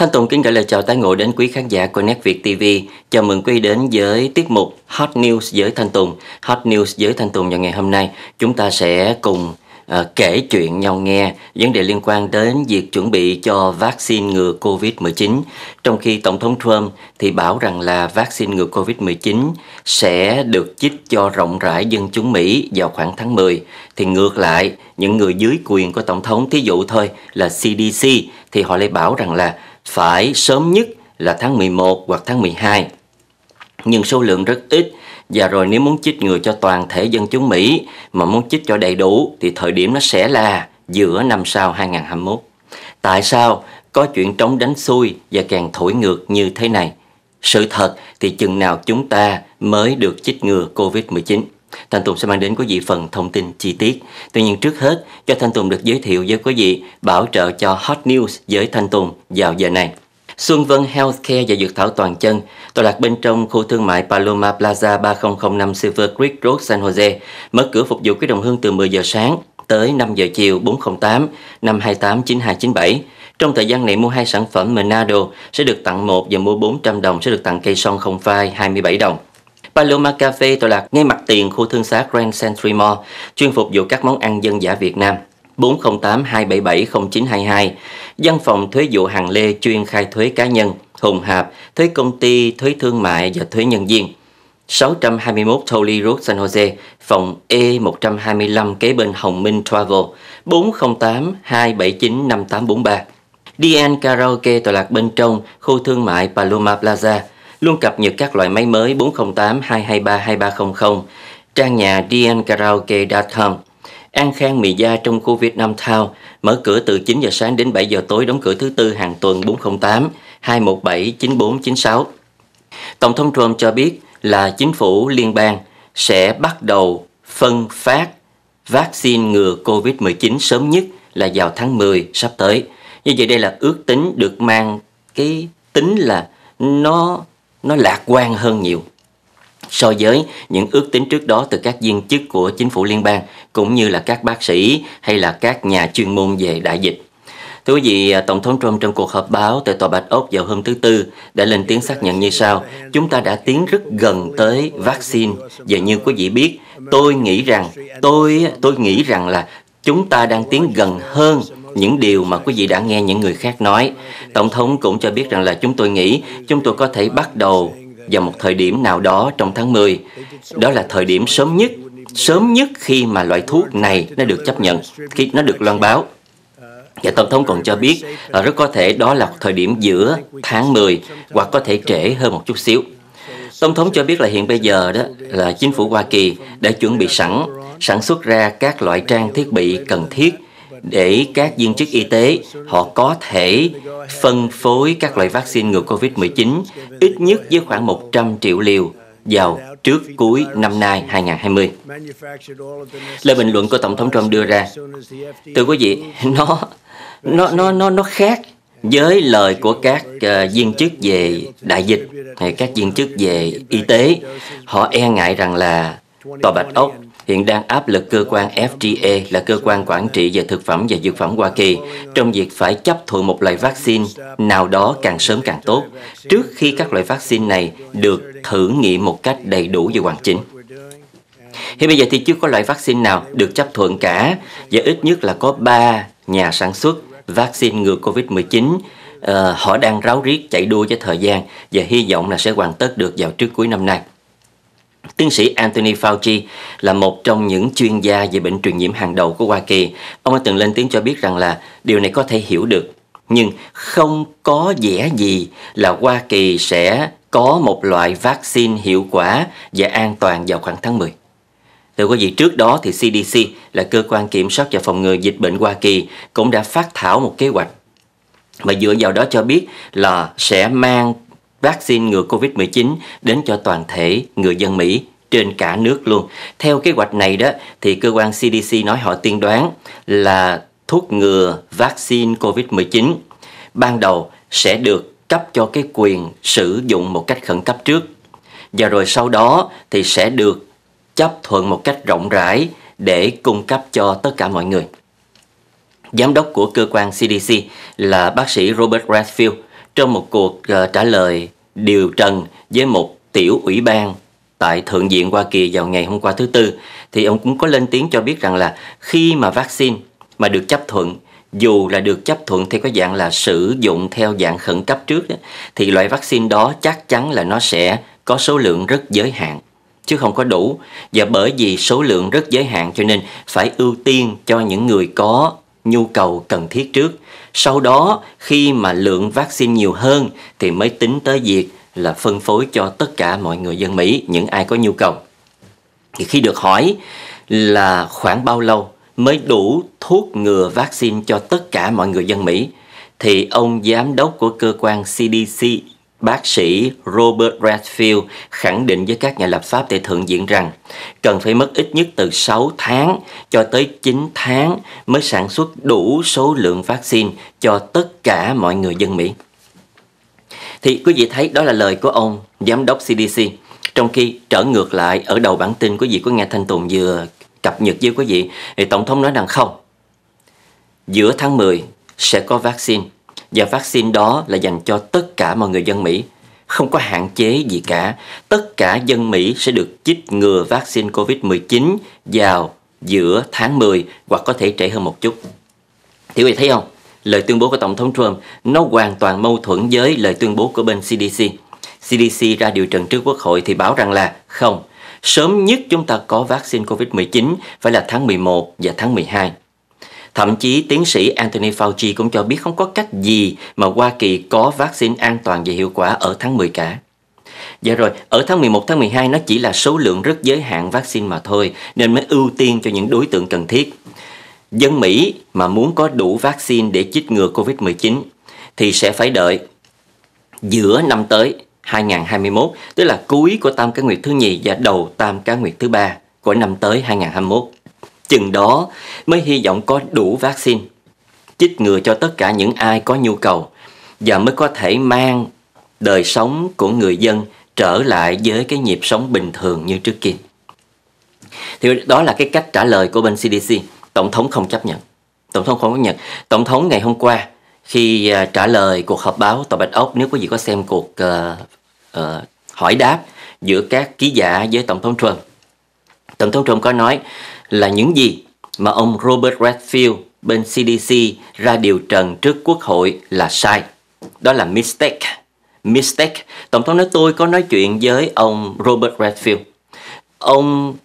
Thanh Tùng kính gửi lời chào tái ngộ đến quý khán giả của Net Việt TV. Chào mừng quý đến với tiết mục Hot News với Thanh Tùng. Hot News với Thanh Tùng vào ngày hôm nay chúng ta sẽ cùng À, kể chuyện nhau nghe vấn đề liên quan đến việc chuẩn bị cho vaccine ngừa COVID-19 trong khi Tổng thống Trump thì bảo rằng là vaccine ngừa COVID-19 sẽ được chích cho rộng rãi dân chúng Mỹ vào khoảng tháng 10 thì ngược lại những người dưới quyền của Tổng thống thí dụ thôi là CDC thì họ lại bảo rằng là phải sớm nhất là tháng 11 hoặc tháng 12. Nhưng số lượng rất ít và rồi nếu muốn chích ngừa cho toàn thể dân chúng Mỹ mà muốn chích cho đầy đủ thì thời điểm nó sẽ là giữa năm sau 2021. Tại sao có chuyện trống đánh xuôi và càng thổi ngược như thế này? Sự thật thì chừng nào chúng ta mới được chích ngừa COVID-19? Thanh Tùng sẽ mang đến quý vị phần thông tin chi tiết. Tuy nhiên trước hết, cho Thanh Tùng được giới thiệu với quý vị bảo trợ cho Hot News với Thanh Tùng vào giờ này. Xuân Vân Healthcare và Dược Thảo Toàn Chân, tọa lạc bên trong khu thương mại Paloma Plaza 3005 Silver Creek Road San Jose, mở cửa phục vụ quý đồng hương từ 10 giờ sáng tới 5 giờ chiều 408 528 9297. Trong thời gian này mua hai sản phẩm Menado sẽ được tặng một và mua 400 đồng sẽ được tặng cây son không phai 27 đồng. Paloma Cafe tọa lạc ngay mặt tiền khu thương xá Grand Century Mall, chuyên phục vụ các món ăn dân giả Việt Nam. 408 277 0922, văn phòng thuế vụ hàng lê chuyên khai thuế cá nhân, hùng hạp, thuế công ty, thuế thương mại và thuế nhân viên. 621 Tolly Road San Jose, phòng E125 kế bên Hồng Minh Travel, 408 279 5843. DN Karaoke tọa lạc bên trong khu thương mại Paloma Plaza, luôn cập nhật các loại máy mới 408 223 2300, trang nhà dnkaraoke.com. An Khang Mì Gia trong khu Việt Nam Town mở cửa từ 9 giờ sáng đến 7 giờ tối đóng cửa thứ tư hàng tuần 408 217 9496. Tổng thống Trump cho biết là chính phủ liên bang sẽ bắt đầu phân phát vaccine ngừa COVID-19 sớm nhất là vào tháng 10 sắp tới. Như vậy đây là ước tính được mang cái tính là nó nó lạc quan hơn nhiều so với những ước tính trước đó từ các viên chức của chính phủ liên bang cũng như là các bác sĩ hay là các nhà chuyên môn về đại dịch. Thưa quý vị, à, Tổng thống Trump trong cuộc họp báo tại Tòa Bạch Ốc vào hôm thứ Tư đã lên tiếng xác nhận như sau. Chúng ta đã tiến rất gần tới vaccine. Và như quý vị biết, tôi nghĩ rằng, tôi tôi nghĩ rằng là chúng ta đang tiến gần hơn những điều mà quý vị đã nghe những người khác nói. Tổng thống cũng cho biết rằng là chúng tôi nghĩ chúng tôi có thể bắt đầu vào một thời điểm nào đó trong tháng 10. Đó là thời điểm sớm nhất, sớm nhất khi mà loại thuốc này nó được chấp nhận, khi nó được loan báo. Và Tổng thống còn cho biết là rất có thể đó là thời điểm giữa tháng 10 hoặc có thể trễ hơn một chút xíu. Tổng thống cho biết là hiện bây giờ đó là chính phủ Hoa Kỳ đã chuẩn bị sẵn sản xuất ra các loại trang thiết bị cần thiết để các viên chức y tế họ có thể phân phối các loại vaccine ngừa COVID-19 ít nhất với khoảng 100 triệu liều vào trước cuối năm nay 2020. Lời bình luận của Tổng thống Trump đưa ra, thưa quý vị, nó nó nó nó nó khác với lời của các uh, viên chức về đại dịch hay các viên chức về y tế họ e ngại rằng là tòa bạch ốc hiện đang áp lực cơ quan FDA là cơ quan quản trị về thực phẩm và dược phẩm Hoa Kỳ trong việc phải chấp thuận một loại vaccine nào đó càng sớm càng tốt trước khi các loại vaccine này được thử nghiệm một cách đầy đủ và hoàn chỉnh. Hiện bây giờ thì chưa có loại vaccine nào được chấp thuận cả và ít nhất là có 3 nhà sản xuất vaccine ngừa COVID-19 uh, ờ, họ đang ráo riết chạy đua với thời gian và hy vọng là sẽ hoàn tất được vào trước cuối năm nay. Tiến sĩ Anthony Fauci là một trong những chuyên gia về bệnh truyền nhiễm hàng đầu của Hoa Kỳ. Ông đã từng lên tiếng cho biết rằng là điều này có thể hiểu được, nhưng không có vẻ gì là Hoa Kỳ sẽ có một loại vaccine hiệu quả và an toàn vào khoảng tháng 10. Thưa quý vị, trước đó thì CDC là cơ quan kiểm soát và phòng ngừa dịch bệnh Hoa Kỳ cũng đã phát thảo một kế hoạch mà dựa vào đó cho biết là sẽ mang vaccine ngừa COVID-19 đến cho toàn thể người dân Mỹ trên cả nước luôn. Theo kế hoạch này đó thì cơ quan CDC nói họ tiên đoán là thuốc ngừa vaccine COVID-19 ban đầu sẽ được cấp cho cái quyền sử dụng một cách khẩn cấp trước và rồi sau đó thì sẽ được chấp thuận một cách rộng rãi để cung cấp cho tất cả mọi người. Giám đốc của cơ quan CDC là bác sĩ Robert Redfield trong một cuộc ờ, trả lời điều trần với một tiểu ủy ban tại Thượng viện Hoa Kỳ vào ngày hôm qua thứ Tư, thì ông cũng có lên tiếng cho biết rằng là khi mà vaccine mà được chấp thuận, dù là được chấp thuận theo cái dạng là sử dụng theo dạng khẩn cấp trước, đó, thì loại vaccine đó chắc chắn là nó sẽ có số lượng rất giới hạn chứ không có đủ và bởi vì số lượng rất giới hạn cho nên phải ưu tiên cho những người có nhu cầu cần thiết trước sau đó khi mà lượng vaccine nhiều hơn thì mới tính tới việc là phân phối cho tất cả mọi người dân Mỹ, những ai có nhu cầu. Thì khi được hỏi là khoảng bao lâu mới đủ thuốc ngừa vaccine cho tất cả mọi người dân Mỹ, thì ông giám đốc của cơ quan CDC, bác sĩ Robert Redfield khẳng định với các nhà lập pháp tại Thượng viện rằng cần phải mất ít nhất từ 6 tháng cho tới 9 tháng mới sản xuất đủ số lượng vaccine cho tất cả mọi người dân Mỹ. Thì quý vị thấy đó là lời của ông giám đốc CDC. Trong khi trở ngược lại ở đầu bản tin quý vị có nghe Thanh Tùng vừa cập nhật với quý vị thì Tổng thống nói rằng không. Giữa tháng 10 sẽ có vaccine và vaccine đó là dành cho tất cả mọi người dân Mỹ không có hạn chế gì cả. Tất cả dân Mỹ sẽ được chích ngừa vaccine COVID-19 vào giữa tháng 10 hoặc có thể trễ hơn một chút. Thì quý vị thấy không? lời tuyên bố của Tổng thống Trump nó hoàn toàn mâu thuẫn với lời tuyên bố của bên CDC. CDC ra điều trần trước Quốc hội thì bảo rằng là không, sớm nhất chúng ta có vaccine COVID-19 phải là tháng 11 và tháng 12. Thậm chí tiến sĩ Anthony Fauci cũng cho biết không có cách gì mà Hoa Kỳ có vaccine an toàn và hiệu quả ở tháng 10 cả. Dạ rồi, ở tháng 11, tháng 12 nó chỉ là số lượng rất giới hạn vaccine mà thôi, nên mới ưu tiên cho những đối tượng cần thiết dân Mỹ mà muốn có đủ vaccine để chích ngừa COVID-19 thì sẽ phải đợi giữa năm tới 2021, tức là cuối của tam cá nguyệt thứ nhì và đầu tam cá nguyệt thứ ba của năm tới 2021. Chừng đó mới hy vọng có đủ vaccine chích ngừa cho tất cả những ai có nhu cầu và mới có thể mang đời sống của người dân trở lại với cái nhịp sống bình thường như trước kia. Thì đó là cái cách trả lời của bên CDC tổng thống không chấp nhận tổng thống không chấp nhận tổng thống ngày hôm qua khi à, trả lời cuộc họp báo tòa bạch ốc nếu quý vị có xem cuộc uh, uh, hỏi đáp giữa các ký giả với tổng thống trump tổng thống trump có nói là những gì mà ông robert redfield bên cdc ra điều trần trước quốc hội là sai đó là mistake mistake tổng thống nói tôi có nói chuyện với ông robert redfield ông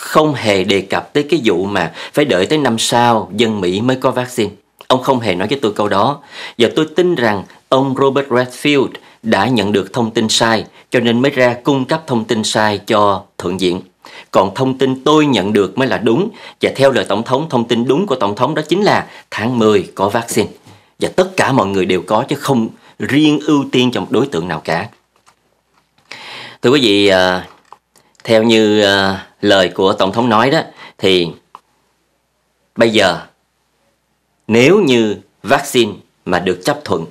không hề đề cập tới cái vụ mà phải đợi tới năm sau dân Mỹ mới có vaccine. Ông không hề nói với tôi câu đó. Và tôi tin rằng ông Robert Redfield đã nhận được thông tin sai cho nên mới ra cung cấp thông tin sai cho Thượng diện Còn thông tin tôi nhận được mới là đúng và theo lời Tổng thống, thông tin đúng của Tổng thống đó chính là tháng 10 có vaccine. Và tất cả mọi người đều có chứ không riêng ưu tiên cho một đối tượng nào cả. Thưa quý vị, à, theo như à, lời của tổng thống nói đó thì bây giờ nếu như vaccine mà được chấp thuận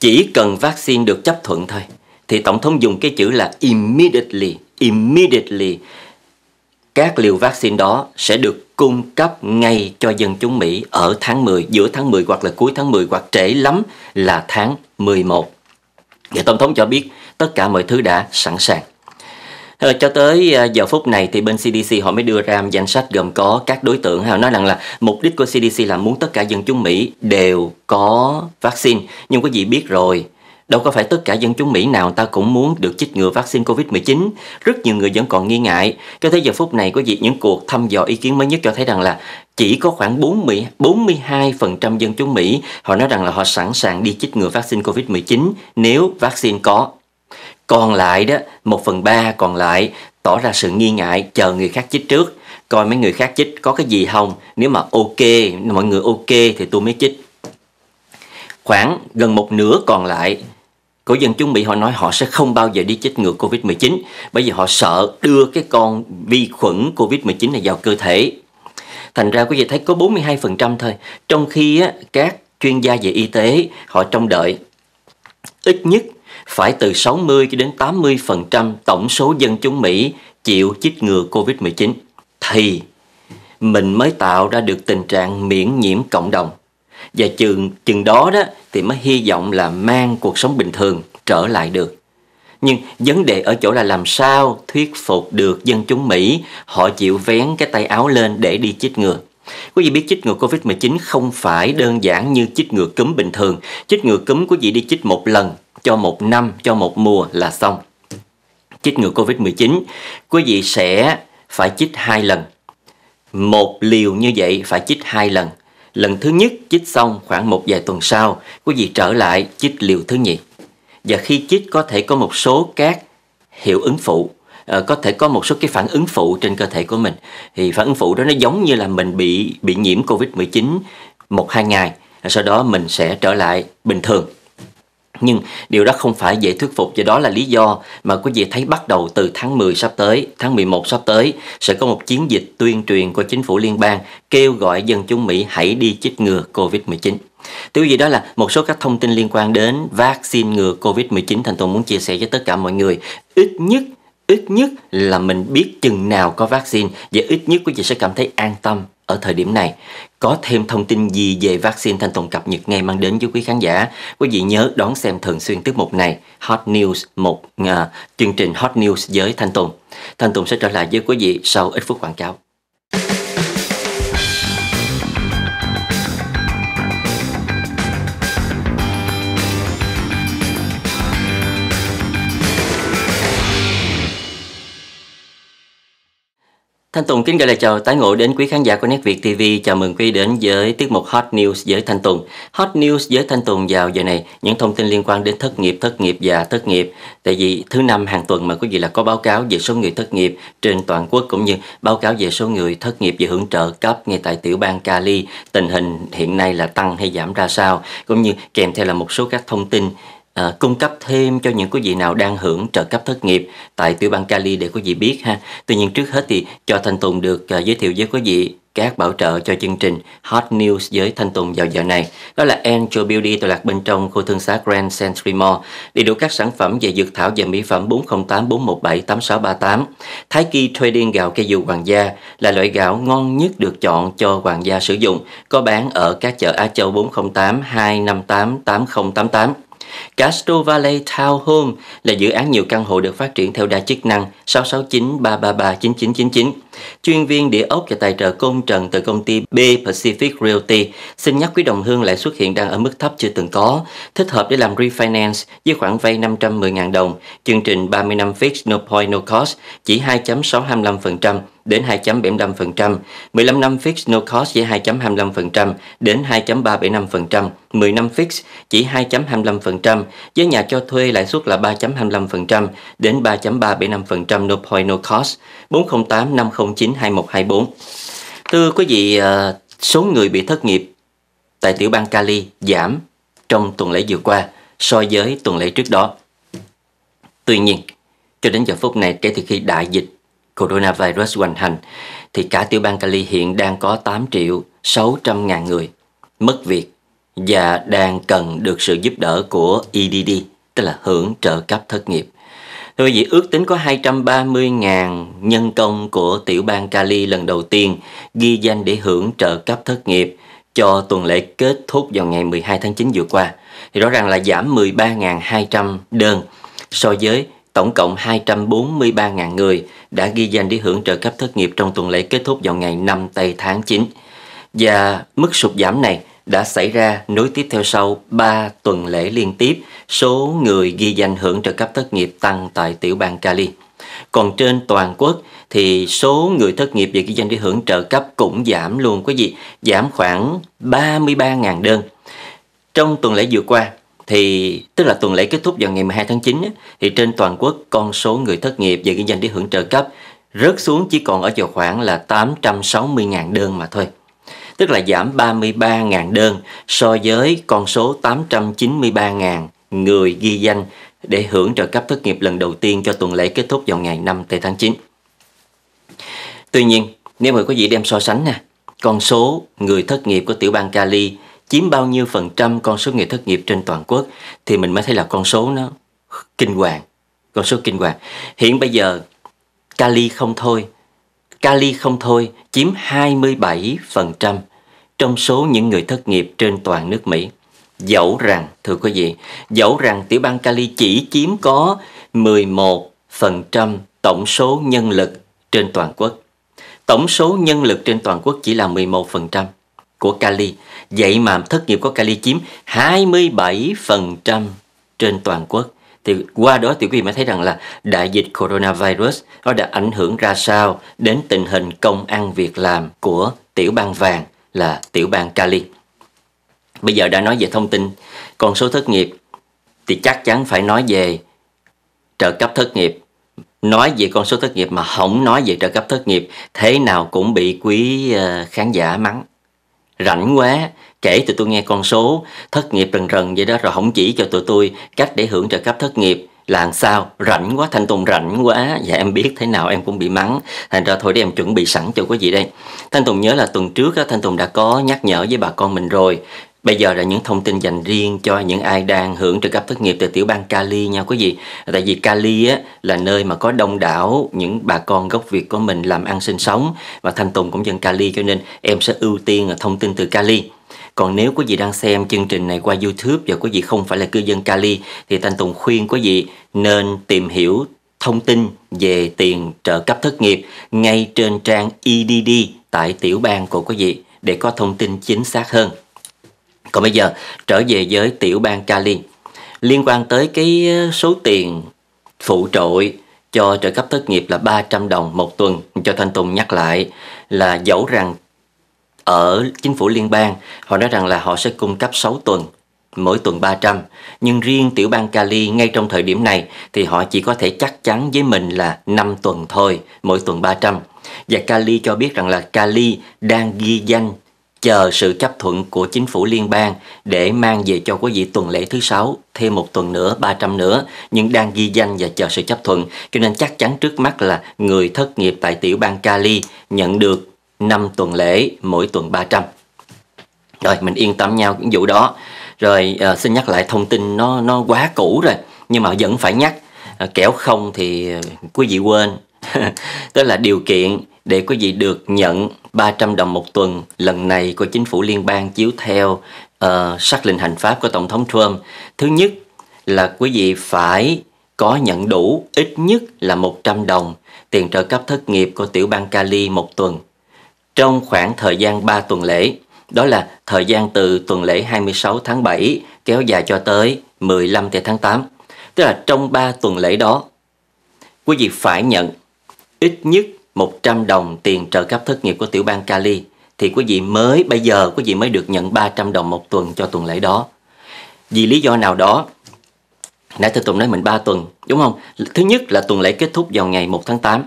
chỉ cần vaccine được chấp thuận thôi thì tổng thống dùng cái chữ là immediately immediately các liều vaccine đó sẽ được cung cấp ngay cho dân chúng Mỹ ở tháng 10, giữa tháng 10 hoặc là cuối tháng 10 hoặc trễ lắm là tháng 11. Và Tổng thống cho biết tất cả mọi thứ đã sẵn sàng cho tới à, giờ phút này thì bên CDC họ mới đưa ra danh sách gồm có các đối tượng họ nói rằng là mục đích của CDC là muốn tất cả dân chúng Mỹ đều có vaccine nhưng có gì biết rồi Đâu có phải tất cả dân chúng Mỹ nào ta cũng muốn được chích ngừa vaccine COVID-19. Rất nhiều người vẫn còn nghi ngại. Cho tới giờ phút này có gì những cuộc thăm dò ý kiến mới nhất cho thấy rằng là chỉ có khoảng phần trăm dân chúng Mỹ họ nói rằng là họ sẵn sàng đi chích ngừa vaccine COVID-19 nếu vaccine có còn lại đó, một phần ba còn lại tỏ ra sự nghi ngại chờ người khác chích trước coi mấy người khác chích có cái gì không nếu mà ok mọi người ok thì tôi mới chích khoảng gần một nửa còn lại của dân chúng Mỹ họ nói họ sẽ không bao giờ đi chích ngừa Covid-19 bởi vì họ sợ đưa cái con vi khuẩn Covid-19 này vào cơ thể. Thành ra quý vị thấy có 42% thôi, trong khi các chuyên gia về y tế họ trông đợi ít nhất phải từ 60 cho đến 80% tổng số dân chúng Mỹ chịu chích ngừa COVID-19 thì mình mới tạo ra được tình trạng miễn nhiễm cộng đồng. Và chừng chừng đó đó thì mới hy vọng là mang cuộc sống bình thường trở lại được. Nhưng vấn đề ở chỗ là làm sao thuyết phục được dân chúng Mỹ họ chịu vén cái tay áo lên để đi chích ngừa. Quý vị biết chích ngừa COVID-19 không phải đơn giản như chích ngừa cúm bình thường. Chích ngừa cúm quý vị đi chích một lần cho một năm, cho một mùa là xong. Chích ngừa Covid-19, quý vị sẽ phải chích hai lần. Một liều như vậy phải chích hai lần. Lần thứ nhất chích xong khoảng một vài tuần sau, quý vị trở lại chích liều thứ nhì. Và khi chích có thể có một số các hiệu ứng phụ ờ, có thể có một số cái phản ứng phụ trên cơ thể của mình thì phản ứng phụ đó nó giống như là mình bị bị nhiễm covid 19 một hai ngày sau đó mình sẽ trở lại bình thường nhưng điều đó không phải dễ thuyết phục và đó là lý do mà quý vị thấy bắt đầu từ tháng 10 sắp tới, tháng 11 sắp tới sẽ có một chiến dịch tuyên truyền của chính phủ liên bang kêu gọi dân chúng Mỹ hãy đi chích ngừa COVID-19. Tuy quý đó là một số các thông tin liên quan đến vaccine ngừa COVID-19 Thành Tùng muốn chia sẻ với tất cả mọi người. Ít nhất ít nhất là mình biết chừng nào có vaccine và ít nhất quý vị sẽ cảm thấy an tâm ở thời điểm này. Có thêm thông tin gì về vaccine Thanh Tùng cập nhật ngay mang đến với quý khán giả? Quý vị nhớ đón xem thường xuyên tiết mục này Hot News, một uh, chương trình Hot News với Thanh Tùng. Thanh Tùng sẽ trở lại với quý vị sau ít phút quảng cáo. Thanh Tùng kính gửi lời chào tái ngộ đến quý khán giả của Nét Việt TV. Chào mừng quý đến với tiết mục Hot News với Thanh Tùng. Hot News với Thanh Tùng vào giờ này, những thông tin liên quan đến thất nghiệp, thất nghiệp và thất nghiệp. Tại vì thứ năm hàng tuần mà quý vị là có báo cáo về số người thất nghiệp trên toàn quốc cũng như báo cáo về số người thất nghiệp và hưởng trợ cấp ngay tại tiểu bang Cali. Tình hình hiện nay là tăng hay giảm ra sao, cũng như kèm theo là một số các thông tin à, cung cấp thêm cho những quý vị nào đang hưởng trợ cấp thất nghiệp tại tiểu bang Cali để quý vị biết ha. Tuy nhiên trước hết thì cho Thanh Tùng được à, giới thiệu với quý vị các bảo trợ cho chương trình Hot News với Thanh Tùng vào giờ này. Đó là Angel Beauty tọa lạc bên trong khu thương xá Grand Century Mall, đầy đủ các sản phẩm về dược thảo và mỹ phẩm 408 417 8638. Thái Kỳ Trading gạo cây dù hoàng gia là loại gạo ngon nhất được chọn cho hoàng gia sử dụng, có bán ở các chợ Á Châu 408 258 8088. Castro Valley Townhome là dự án nhiều căn hộ được phát triển theo đa chức năng 669 333 9999. Chuyên viên địa ốc và tài trợ công trần từ công ty B Pacific Realty xin nhắc quý đồng hương lãi suất hiện đang ở mức thấp chưa từng có, thích hợp để làm refinance với khoản vay 510.000 đồng, chương trình 30 năm fix no point no cost chỉ 2.625% đến 2.75%, 15 năm fix no cost với 2.25% đến 2.375%, 10 năm fix chỉ 2.25%, với nhà cho thuê lãi suất là 3.25% đến 3.375% no point no cost, 408 50 092124. Thưa quý vị, ờ, số người bị thất nghiệp tại tiểu bang Cali giảm trong tuần lễ vừa qua so với tuần lễ trước đó. Tuy nhiên, cho đến giờ phút này kể từ khi đại dịch coronavirus hoành hành thì cả tiểu bang Cali hiện đang có 8 triệu 600 ngàn người mất việc và đang cần được sự giúp đỡ của EDD, tức là hưởng trợ cấp thất nghiệp. Tôi vị ước tính có 230.000 nhân công của tiểu bang Cali lần đầu tiên ghi danh để hưởng trợ cấp thất nghiệp cho tuần lễ kết thúc vào ngày 12 tháng 9 vừa qua. Thì rõ ràng là giảm 13.200 đơn so với tổng cộng 243.000 người đã ghi danh để hưởng trợ cấp thất nghiệp trong tuần lễ kết thúc vào ngày 5 tây tháng 9. Và mức sụt giảm này đã xảy ra nối tiếp theo sau 3 tuần lễ liên tiếp số người ghi danh hưởng trợ cấp thất nghiệp tăng tại tiểu bang Cali. Còn trên toàn quốc thì số người thất nghiệp và ghi danh để hưởng trợ cấp cũng giảm luôn quý vị, giảm khoảng 33.000 đơn. Trong tuần lễ vừa qua thì tức là tuần lễ kết thúc vào ngày 12 tháng 9 thì trên toàn quốc con số người thất nghiệp và ghi danh để hưởng trợ cấp rớt xuống chỉ còn ở vào khoảng là 860.000 đơn mà thôi tức là giảm 33.000 đơn so với con số 893.000 người ghi danh để hưởng trợ cấp thất nghiệp lần đầu tiên cho tuần lễ kết thúc vào ngày 5 tây tháng 9. Tuy nhiên, nếu mà có gì đem so sánh nè, con số người thất nghiệp của tiểu bang Cali chiếm bao nhiêu phần trăm con số người thất nghiệp trên toàn quốc thì mình mới thấy là con số nó kinh hoàng. Con số kinh hoàng. Hiện bây giờ Cali không thôi. Cali không thôi chiếm 27% trong số những người thất nghiệp trên toàn nước Mỹ. Dẫu rằng, thưa quý vị, dẫu rằng tiểu bang Cali chỉ chiếm có 11% tổng số nhân lực trên toàn quốc. Tổng số nhân lực trên toàn quốc chỉ là 11% của Cali. Vậy mà thất nghiệp của Cali chiếm 27% trên toàn quốc. Thì qua đó thì quý vị mới thấy rằng là đại dịch coronavirus nó đã ảnh hưởng ra sao đến tình hình công ăn việc làm của tiểu bang vàng là tiểu bang Cali. Bây giờ đã nói về thông tin, con số thất nghiệp thì chắc chắn phải nói về trợ cấp thất nghiệp. Nói về con số thất nghiệp mà không nói về trợ cấp thất nghiệp thế nào cũng bị quý ờ, khán giả mắng. Rảnh quá, kể từ tôi nghe con số thất nghiệp rần rần vậy đó rồi không chỉ cho tụi tôi cách để hưởng trợ cấp thất nghiệp là làm sao rảnh quá thanh tùng rảnh quá và dạ, em biết thế nào em cũng bị mắng thành ra thôi để em chuẩn bị sẵn cho quý vị đây thanh tùng nhớ là tuần trước á, thanh tùng đã có nhắc nhở với bà con mình rồi Bây giờ là những thông tin dành riêng cho những ai đang hưởng trợ cấp thất nghiệp từ tiểu bang Cali nha quý vị. Tại vì Cali á, là nơi mà có đông đảo những bà con gốc Việt của mình làm ăn sinh sống và Thanh Tùng cũng dân Cali cho nên em sẽ ưu tiên là thông tin từ Cali. Còn nếu quý vị đang xem chương trình này qua YouTube và quý vị không phải là cư dân Cali thì Thanh Tùng khuyên quý vị nên tìm hiểu thông tin về tiền trợ cấp thất nghiệp ngay trên trang EDD tại tiểu bang của quý vị để có thông tin chính xác hơn. Còn bây giờ trở về với tiểu bang Cali liên quan tới cái ờ, số tiền phụ trội cho trợ cấp thất nghiệp là 300 đồng một tuần cho Thanh Tùng nhắc lại là dẫu rằng ở chính phủ liên bang họ nói rằng là họ sẽ cung cấp 6 tuần mỗi tuần 300 nhưng riêng tiểu bang Cali ngay trong thời điểm này thì họ chỉ có thể chắc chắn với mình là 5 tuần thôi mỗi tuần 300 và Cali cho biết rằng là Cali đang ghi danh chờ sự chấp thuận của chính phủ liên bang để mang về cho quý vị tuần lễ thứ sáu thêm một tuần nữa 300 nữa nhưng đang ghi danh và chờ sự chấp thuận cho nên chắc chắn trước mắt là người thất nghiệp tại tiểu bang Cali nhận được 5 tuần lễ mỗi tuần 300 rồi mình yên tâm nhau những vụ đó rồi à, xin nhắc lại thông tin nó nó quá cũ rồi nhưng mà vẫn phải nhắc à, kẻo không thì ờ, quý vị quên tức là điều kiện để quý vị được nhận 300 đồng một tuần lần này của chính phủ liên bang chiếu theo uh, lệnh hành pháp của Tổng thống Trump. Thứ nhất là quý vị phải có nhận đủ ít nhất là 100 đồng tiền trợ cấp thất nghiệp của tiểu bang Cali một tuần trong khoảng thời gian 3 tuần lễ. Đó là thời gian từ tuần lễ 26 tháng 7 kéo dài cho tới 15 tháng 8. Tức là trong 3 tuần lễ đó, quý vị phải nhận ít nhất 100 đồng tiền trợ cấp thất nghiệp của tiểu bang Cali thì quý vị mới bây giờ quý vị mới được nhận 300 đồng một tuần cho tuần lễ đó. Vì lý do nào đó Nãy Thưa Tùng nói mình 3 tuần, đúng không? Thứ nhất là tuần lễ kết thúc vào ngày 1 tháng 8.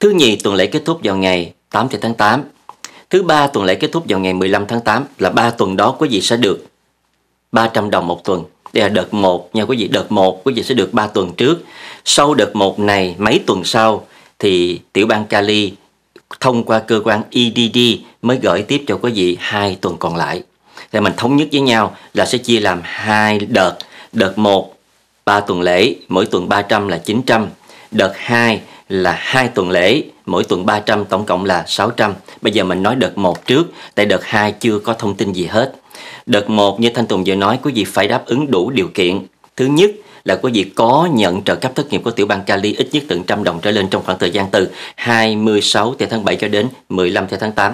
Thứ nhì tuần lễ kết thúc vào ngày 8 tháng 8. Thứ ba tuần lễ kết thúc vào ngày 15 tháng 8 là 3 tuần đó quý vị sẽ được 300 đồng một tuần. Đây là đợt 1 nha quý vị, đợt 1 quý vị sẽ được 3 tuần trước. Sau đợt 1 này mấy tuần sau thì tiểu bang Cali thông qua cơ quan EDD mới gửi tiếp cho quý vị hai tuần còn lại. Thì mình thống nhất với nhau là sẽ chia làm hai đợt. Đợt 1 3 tuần lễ, mỗi tuần 300 là 900. Đợt 2 là hai tuần lễ, mỗi tuần 300 tổng cộng là 600. Bây giờ mình nói đợt 1 trước, tại đợt 2 chưa có thông tin gì hết. Đợt 1 như Thanh Tùng vừa nói quý vị phải đáp ứng đủ điều kiện. Thứ nhất là quý vị có nhận trợ cấp thất nghiệp của tiểu bang Cali ít nhất từ trăm đồng trở lên trong khoảng thời gian từ 26 tháng 7 cho đến 15 tháng 8.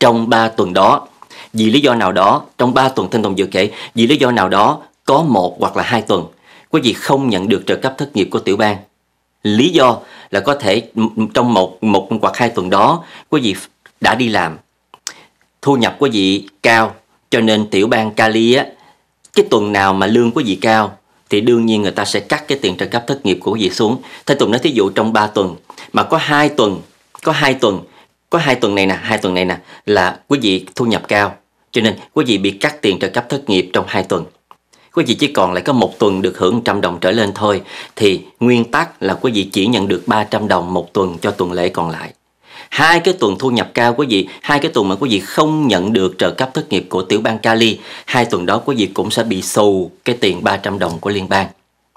Trong 3 tuần đó, vì lý do nào đó, trong 3 tuần thanh đồng dự kể, vì lý do nào đó có một hoặc là hai tuần, quý vị không nhận được trợ cấp thất nghiệp của tiểu bang. Lý do là có thể trong một một hoặc hai tuần đó quý vị đã đi làm, thu nhập của vị cao, cho nên tiểu bang Cali á, cái tuần nào mà lương của vị cao thì đương nhiên người ta sẽ cắt cái tiền trợ cấp thất nghiệp của quý vị xuống. thầy Tùng nói thí dụ trong 3 tuần mà có 2 tuần, có 2 tuần, có 2 tuần này nè, 2 tuần này nè là quý vị thu nhập cao. Cho nên quý vị bị cắt tiền trợ cấp thất nghiệp trong 2 tuần. Quý vị chỉ còn lại có một tuần được hưởng 100 đồng trở lên thôi thì nguyên tắc là quý vị chỉ nhận được 300 đồng một tuần cho tuần lễ còn lại hai cái tuần thu nhập cao của gì hai cái tuần mà quý vị không nhận được trợ cấp thất nghiệp của tiểu bang Cali hai tuần đó quý vị cũng sẽ bị xù cái tiền 300 đồng của liên bang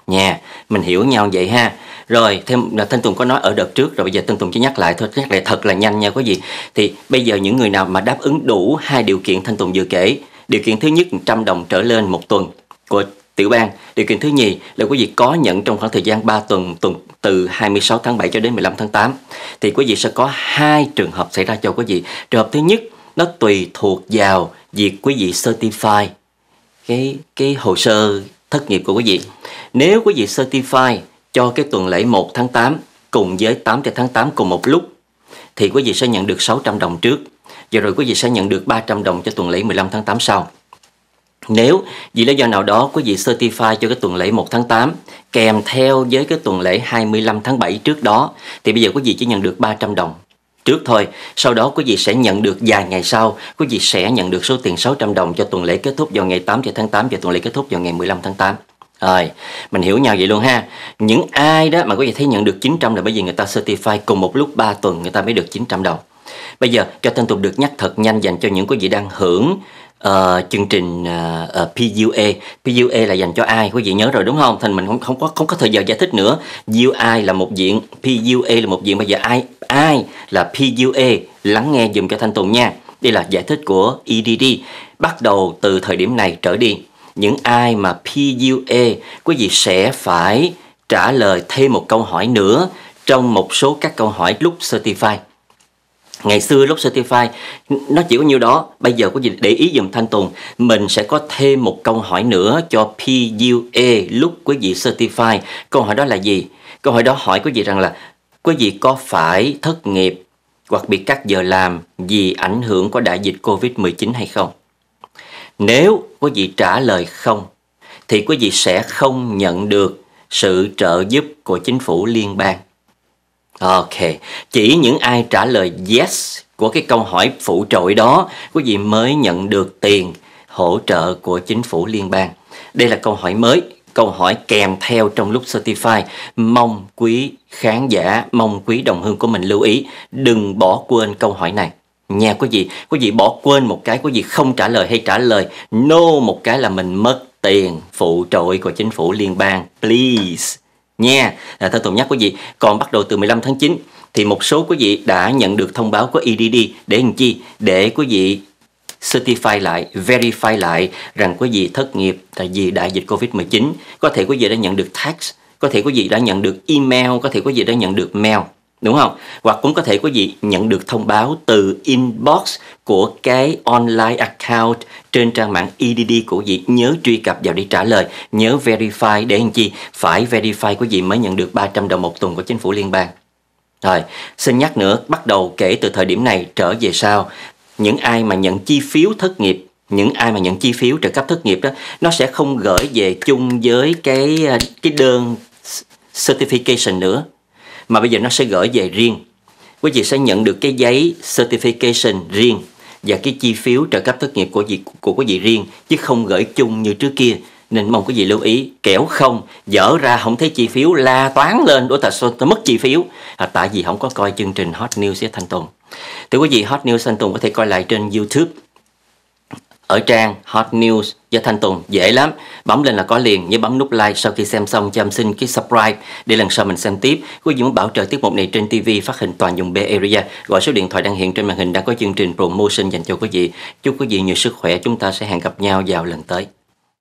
nha yeah, mình hiểu nhau vậy ha rồi thêm là thanh tùng có nói ở đợt trước rồi bây giờ thanh tùng chỉ nhắc lại thôi nhắc lại thật là nhanh nha quý vị thì bây giờ những người nào mà đáp ứng đủ hai điều kiện thanh tùng vừa kể điều kiện thứ nhất 100 đồng trở lên một tuần của tiểu bang. Điều kiện thứ nhì là quý vị có nhận trong khoảng thời gian 3 tuần tuần từ 26 tháng 7 cho đến 15 tháng 8 thì quý vị sẽ có hai trường hợp xảy ra cho quý vị. Trường hợp thứ nhất nó tùy thuộc vào việc quý vị certify cái cái hồ sơ thất nghiệp của quý vị. Nếu quý vị certify cho cái tuần lễ 1 tháng 8 cùng với 8 cho tháng 8 cùng một lúc thì quý vị sẽ nhận được 600 đồng trước và rồi quý vị sẽ nhận được 300 đồng cho tuần lễ 15 tháng 8 sau. Nếu vì lý do nào đó quý vị certify cho cái tuần lễ 1 tháng 8 kèm theo với cái tuần lễ 25 tháng 7 trước đó thì bây giờ quý vị chỉ nhận được 300 đồng trước thôi. Sau đó quý vị sẽ nhận được vài ngày sau, quý vị sẽ nhận được số tiền 600 đồng cho tuần lễ kết thúc vào ngày 8 tháng 8 và tuần lễ kết thúc vào ngày 15 tháng 8. Rồi, mình hiểu nhau vậy luôn ha. Những ai đó mà quý vị thấy nhận được 900 là bởi vì người ta certify cùng một lúc 3 tuần người ta mới được 900 đồng. Bây giờ cho tên tục được nhắc thật nhanh dành cho những quý vị đang hưởng uh, chương trình uh, ờ, ờ, uh, PUA PUA là dành cho ai quý vị nhớ rồi đúng không thành mình không không có không có thời giờ giải thích nữa UI là một diện PUA là một diện bây giờ ai ai là PUA lắng nghe dùm cho Thanh Tùng nha đây là giải thích của EDD bắt đầu từ thời điểm này trở đi những ai mà PUA quý vị sẽ phải trả lời thêm một câu hỏi nữa trong một số các câu hỏi lúc certify ngày xưa lúc certify nó chỉ có nhiêu đó bây giờ có gì để ý dùm Thanh Tùng mình sẽ có thêm một câu hỏi nữa cho PUA lúc quý vị certify câu hỏi đó là gì câu hỏi đó hỏi quý vị rằng là quý vị có phải thất nghiệp hoặc bị cắt giờ làm vì ảnh hưởng của đại dịch Covid-19 hay không nếu quý vị trả lời không thì quý vị sẽ không nhận được sự trợ giúp của chính phủ liên bang Ok, chỉ những ai trả lời yes của cái câu hỏi phụ trội đó quý vị mới nhận được tiền hỗ trợ của chính phủ liên bang. Đây là câu hỏi mới, câu hỏi kèm theo trong lúc certify. Mong quý khán giả, mong quý đồng hương của mình lưu ý đừng bỏ quên câu hỏi này. Nha quý vị, quý vị bỏ quên một cái quý vị không trả lời hay trả lời no một cái là mình mất tiền phụ trội của chính phủ liên bang. Please nha. À, Thơ Tùng nhắc quý vị, còn bắt đầu từ 15 tháng 9 thì một số quý vị đã nhận được thông báo của EDD để làm chi? Để quý vị certify lại, verify lại rằng quý vị thất nghiệp tại vì đại dịch Covid-19. Có thể quý vị đã nhận được text, có thể quý vị đã nhận được email, có thể quý vị đã nhận được mail đúng không hoặc cũng có thể quý vị nhận được thông báo từ inbox của cái online account trên trang mạng EDD của vị nhớ truy cập vào để trả lời nhớ verify để làm chi phải verify quý vị mới nhận được 300 đồng một tuần của chính phủ liên bang rồi xin nhắc nữa bắt đầu kể từ thời điểm này trở về sau những ai mà nhận chi phiếu thất nghiệp những ai mà nhận chi phiếu trợ cấp thất nghiệp đó nó sẽ không gửi về chung với cái cái đơn certification nữa mà bây giờ nó sẽ gửi về riêng quý vị sẽ nhận được cái giấy certification riêng và cái chi phiếu trợ cấp thất nghiệp của vị của quý vị riêng chứ không gửi chung như trước kia nên mong quý vị lưu ý kẻo không dở ra không thấy chi phiếu la toán lên đối tại sao mất chi phiếu à, tại vì không có coi chương trình hot news với thanh tùng thì quý vị hot news thanh tùng có thể coi lại trên youtube ở trang Hot News do Thanh Tùng dễ lắm bấm lên là có liền nhớ bấm nút like sau khi xem xong cho em xin cái subscribe để lần sau mình xem tiếp quý vị muốn bảo trợ tiết mục này trên TV phát hình toàn dùng Bay Area gọi số điện thoại đang hiện trên màn hình đang có chương trình promotion dành cho quý vị chúc quý vị nhiều sức khỏe chúng ta sẽ hẹn gặp nhau vào lần tới